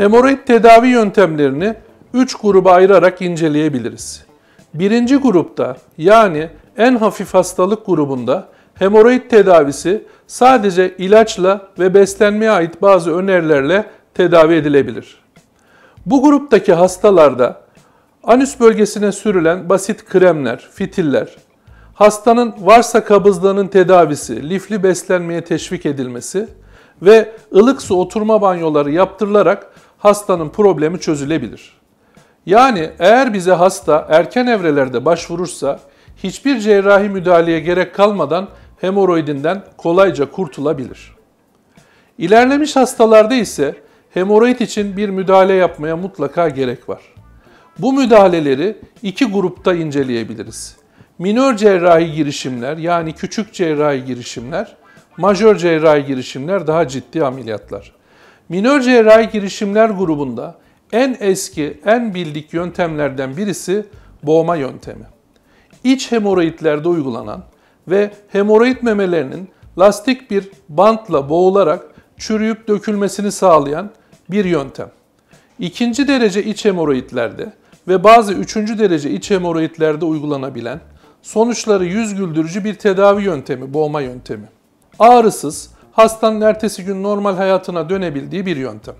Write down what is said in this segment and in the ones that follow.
Hemoroid tedavi yöntemlerini 3 gruba ayırarak inceleyebiliriz. Birinci grupta yani en hafif hastalık grubunda hemoroid tedavisi sadece ilaçla ve beslenmeye ait bazı önerilerle tedavi edilebilir. Bu gruptaki hastalarda anüs bölgesine sürülen basit kremler, fitiller, hastanın varsa kabızlığının tedavisi, lifli beslenmeye teşvik edilmesi ve ılık su oturma banyoları yaptırılarak hastanın problemi çözülebilir. Yani eğer bize hasta erken evrelerde başvurursa hiçbir cerrahi müdahaleye gerek kalmadan hemoroidinden kolayca kurtulabilir. İlerlemiş hastalarda ise hemoroid için bir müdahale yapmaya mutlaka gerek var. Bu müdahaleleri iki grupta inceleyebiliriz. Minör cerrahi girişimler yani küçük cerrahi girişimler, majör cerrahi girişimler daha ciddi ameliyatlar. Minör cerrahi girişimler grubunda en eski, en bildik yöntemlerden birisi boğma yöntemi. İç hemoroidlerde uygulanan ve hemoroid memelerinin lastik bir bantla boğularak çürüyüp dökülmesini sağlayan bir yöntem. İkinci derece iç hemoroidlerde ve bazı üçüncü derece iç hemoroidlerde uygulanabilen sonuçları yüz güldürücü bir tedavi yöntemi, boğma yöntemi. Ağrısız, hastanın ertesi gün normal hayatına dönebildiği bir yöntem.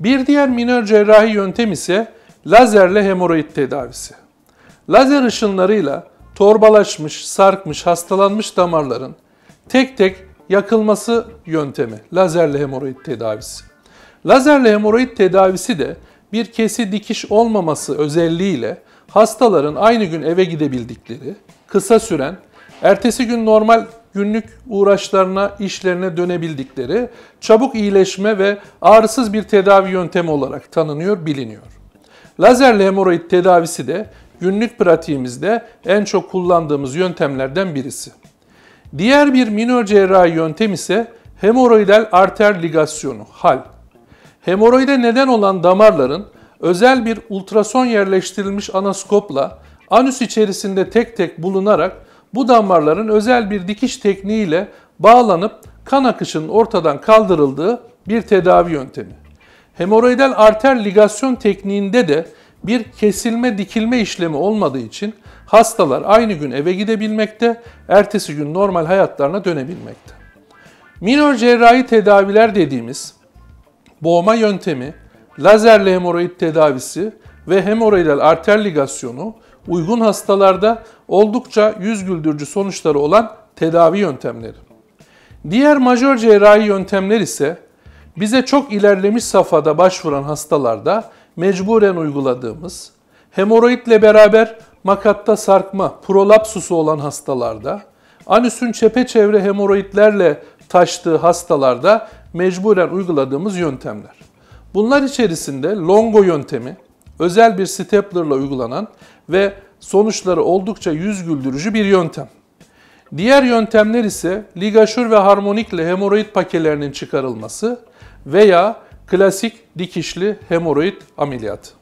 Bir diğer minör cerrahi yöntem ise lazerle hemoroid tedavisi. Lazer ışınlarıyla torbalaşmış, sarkmış, hastalanmış damarların tek tek yakılması yöntemi lazerle hemoroid tedavisi. Lazerle hemoroid tedavisi de bir kesi dikiş olmaması özelliğiyle hastaların aynı gün eve gidebildikleri, kısa süren, ertesi gün normal günlük uğraşlarına, işlerine dönebildikleri çabuk iyileşme ve ağrısız bir tedavi yöntemi olarak tanınıyor, biliniyor. Lazerle hemoroid tedavisi de günlük pratiğimizde en çok kullandığımız yöntemlerden birisi. Diğer bir minor cerrahi yöntem ise hemoroidal arter ligasyonu, HAL. Hemoroide neden olan damarların özel bir ultrason yerleştirilmiş anaskopla anüs içerisinde tek tek bulunarak bu damarların özel bir dikiş tekniğiyle bağlanıp kan akışının ortadan kaldırıldığı bir tedavi yöntemi. Hemoroidal arter ligasyon tekniğinde de bir kesilme dikilme işlemi olmadığı için hastalar aynı gün eve gidebilmekte, ertesi gün normal hayatlarına dönebilmekte. Minor cerrahi tedaviler dediğimiz boğma yöntemi, lazerle hemoroid tedavisi ve hemoroidal arter ligasyonu uygun hastalarda oldukça yüz güldürücü sonuçları olan tedavi yöntemleri. Diğer majör cerrahi yöntemler ise bize çok ilerlemiş safhada başvuran hastalarda mecburen uyguladığımız, hemoroidle beraber makatta sarkma, prolapsusu olan hastalarda, anüsün çepeçevre hemoroidlerle taştığı hastalarda mecburen uyguladığımız yöntemler. Bunlar içerisinde longo yöntemi, özel bir staplerla uygulanan ve sonuçları oldukça yüz güldürücü bir yöntem. Diğer yöntemler ise ligaşür ve harmonikle hemoroid pakelerinin çıkarılması veya klasik dikişli hemoroid ameliyatı.